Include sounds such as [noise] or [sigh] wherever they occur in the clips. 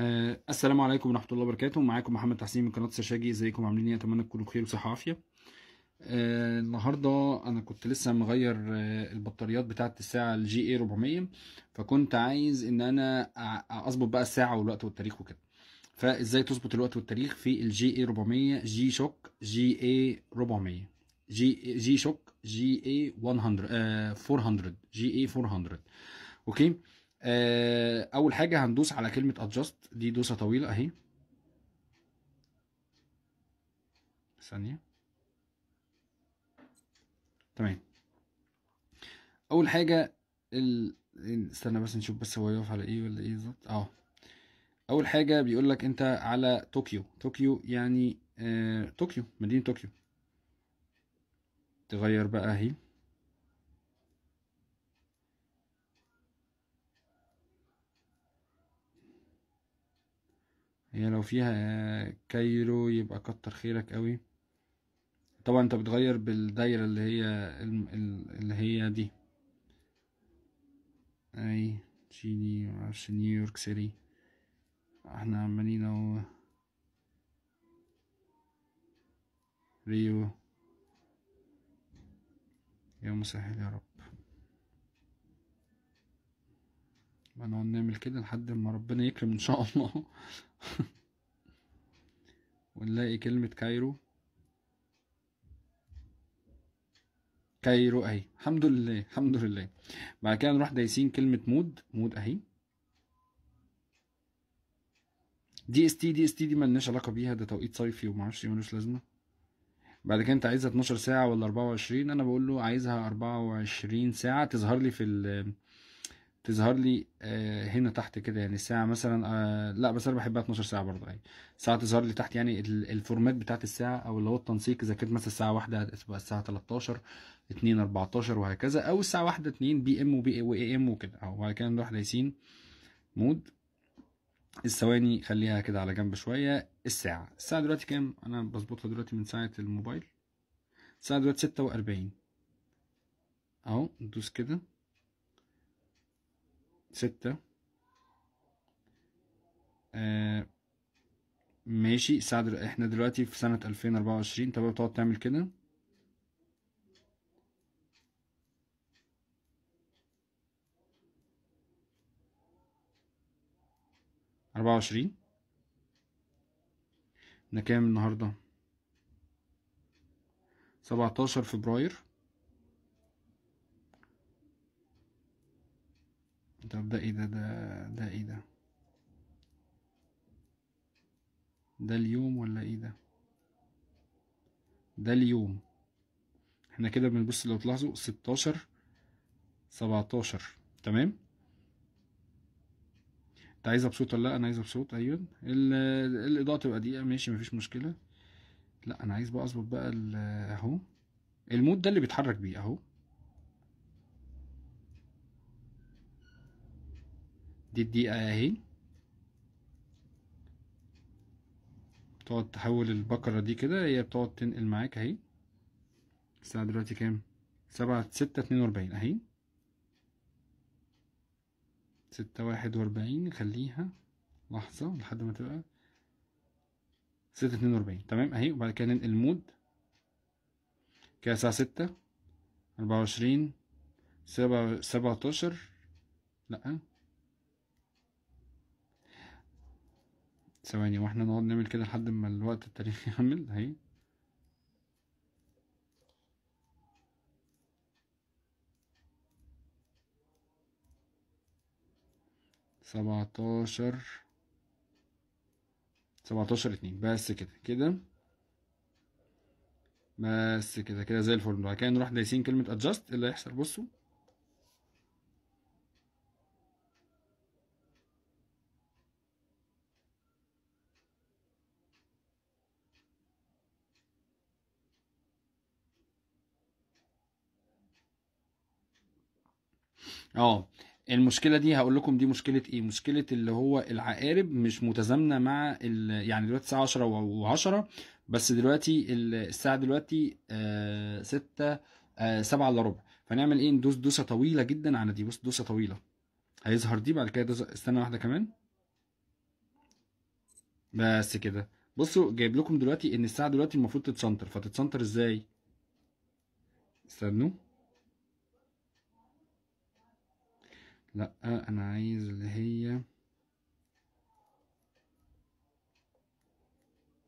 أه السلام عليكم ورحمه الله وبركاته معاكم محمد تحسين من قناه سشاجي ازيكم عاملين ايه اتمنى تكونوا بخير وصحه وعافيه أه النهارده انا كنت لسه مغير أه البطاريات بتاعه الساعه الجي اي 400 فكنت عايز ان انا اظبط بقى الساعه والوقت والتاريخ وكده فازاي تظبط الوقت والتاريخ في الجي اي 400 جي شوك جي اي 400 جي جي شوك جي اي 100 400 آه، جي اي 400 اوكي آه، اول حاجه هندوس على كلمه ادجاست دي دوسه طويله اهي ثانيه تمام اول حاجه ال... استنى بس نشوف بس هو يقف على ايه ولا ايه بالظبط اه اول حاجه بيقول لك انت على طوكيو طوكيو يعني آه... طوكيو مدينه طوكيو تغير بقى اهي هي لو فيها كايرو يبقى كتر خيرك قوي طبعا انت بتغير بالدايره اللي هي اللي هي دي اي تشيلي معرفش نيويورك سيتي احنا عمالين اهو ريو يا مسهل يا رب نقعد نعمل كده لحد ما ربنا يكرم ان شاء الله [laughs] ونلاقي كلمة كايرو كايرو اهي الحمد لله الحمد لله بعد كده نروح دايسين كلمة مود مود اهي دي اس تي دي اس تي دي مالناش علاقة بيها ده توقيت صيفي ومعرفش ايه ملوش لازمة بعد كده انت عايزها 12 ساعة ولا 24 انا بقول له عايزها 24 ساعة تظهر لي في ال تظهر لي آه، هنا تحت كده يعني الساعه مثلا آه، لا بس انا بحبها 12 ساعه برضه اهي ساعه تظهر لي تحت يعني الفورمات بتاعت الساعه او اللي هو التنسيق اذا كانت مثلا الساعه 1 هتبقى الساعه 13 2 14 وهكذا او الساعه 1 2 بي ام وبي إيه، واي ام وكده اهو وبعد كده نروح دايسين مود الثواني خليها كده على جنب شويه الساعه الساعه دلوقتي كام انا بظبطها دلوقتي من ساعه الموبايل الساعه دلوقتي 46 اهو ندوس كده ستة آه، ماشي سعد احنا دلوقتي في سنة ألفين أربعة وعشرين طب بتقعد تعمل كده أربعة وعشرين احنا كام النهاردة سبعتاشر فبراير طب ده ايه ده ده ده ايه ده ده اليوم ولا ايه ده ده اليوم احنا كده بنبص لو تلاحظوا ستاشر سبعتاشر تمام انت عايزها بصوت ولا لا انا عايزها بصوت ايوه الاضاءه تبقى دقيقه ماشي مفيش مشكله لا انا عايز بقى اظبط بقى اهو المود ده اللي بيتحرك بيه اهو دي الدقيقة اهي تقعد تحول البكرة دي كده هي بتقعد تنقل معاك اهي الساعة دلوقتي كام؟ سبعة ستة اتنين واربعين اهي ستة واحد واربعين خليها لحظة لحد ما تبقى ستة اتنين واربعين تمام اهي وبعد كده ننقل مود كده الساعة ستة أربعة وعشرين سبعة سبعتاشر لأ ثواني واحنا نقعد نعمل كده لحد ما الوقت التاريخي [laughs] يعمل اهي سبعتاشر سبعتاشر اتنين بس كده كده بس كده كده زي الفورمولا بعد كده نروح دايسين كلمة adjust إيه اللي هيحصل بصوا اه المشكله دي هقول لكم دي مشكله ايه مشكله اللي هو العقارب مش متزامنه مع يعني دلوقتي الساعه 10 و10 بس دلوقتي الساعه دلوقتي 6 آه، 7 آه، الا ربع فنعمل ايه ندوس دوسه طويله جدا على دي بص دوسه طويله هيظهر دي بعد كده دوسة استنى واحده كمان بس كده بصوا جايب لكم دلوقتي ان الساعه دلوقتي المفروض تتسنتر فتتسنتر ازاي استنوا لا انا عايز اللي هي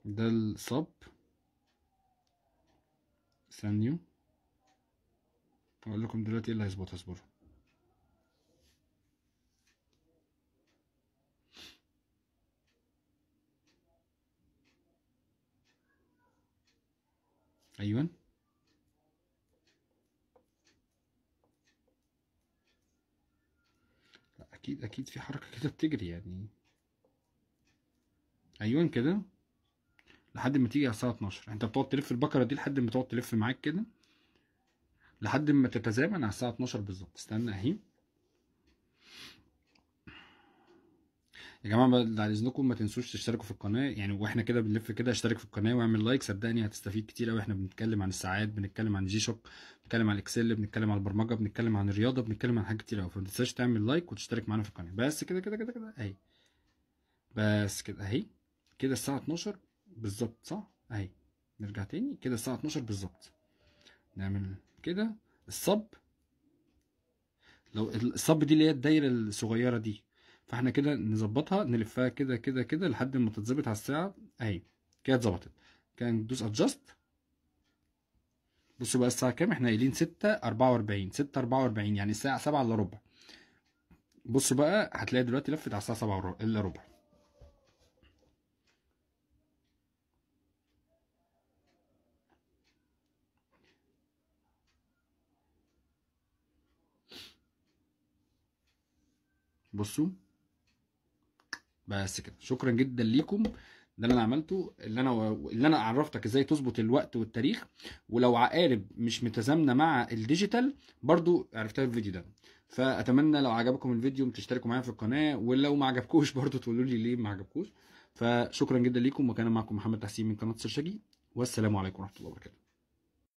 ده الصب ثانية اقول لكم دلوقتي ايه اللي هيظبط اصبروا ايوه اكيد اكيد في حركه كده بتجري يعني ايوه كده لحد ما تيجي على الساعه 12 انت بتقعد تلف البكره دي لحد ما تقعد تلف معاك كده لحد ما تتزامن على الساعه 12 بالظبط استنى اهي يا جماعه بعد اذنكم ما تنسوش تشتركوا في القناه يعني واحنا كده بنلف كده اشترك في القناه واعمل لايك صدقني هتستفيد كتير قوي احنا بنتكلم عن الساعات بنتكلم عن جي شوك بنتكلم عن الاكسل بنتكلم عن البرمجه بنتكلم عن الرياضه بنتكلم عن حاجات كتير قوي فما تنساش تعمل لايك وتشترك معانا في القناه بس كده كده كده كده اهي بس كده اهي كده الساعه 12 بالظبط صح اهي نرجع تاني كده الساعه 12 بالظبط نعمل كده الصب لو الصب دي اللي هي الدايره الصغيره دي فاحنا كده نظبطها نلفها كده كده كده لحد ما تتظبط على الساعه اهي كده اتظبطت كده ندوس ادجست بصوا بقى الساعه كام احنا قايلين 6 44 6 44 يعني الساعه 7 الا ربع بصوا بقى هتلاقي دلوقتي لفت على الساعه 7 الا ربع بصوا بس كده شكرا جدا ليكم ده اللي انا عملته اللي انا و... اللي انا عرفتك ازاي تظبط الوقت والتاريخ ولو عقارب مش متزامنه مع الديجيتال برضو عرفتها في الفيديو ده فاتمنى لو عجبكم الفيديو تشتركوا معايا في القناه ولو ما عجبكوش برضو تقولوا لي ليه ما عجبكوش فشكرا جدا ليكم وكان معكم محمد تحسين من قناه سرشجي والسلام عليكم ورحمه الله وبركاته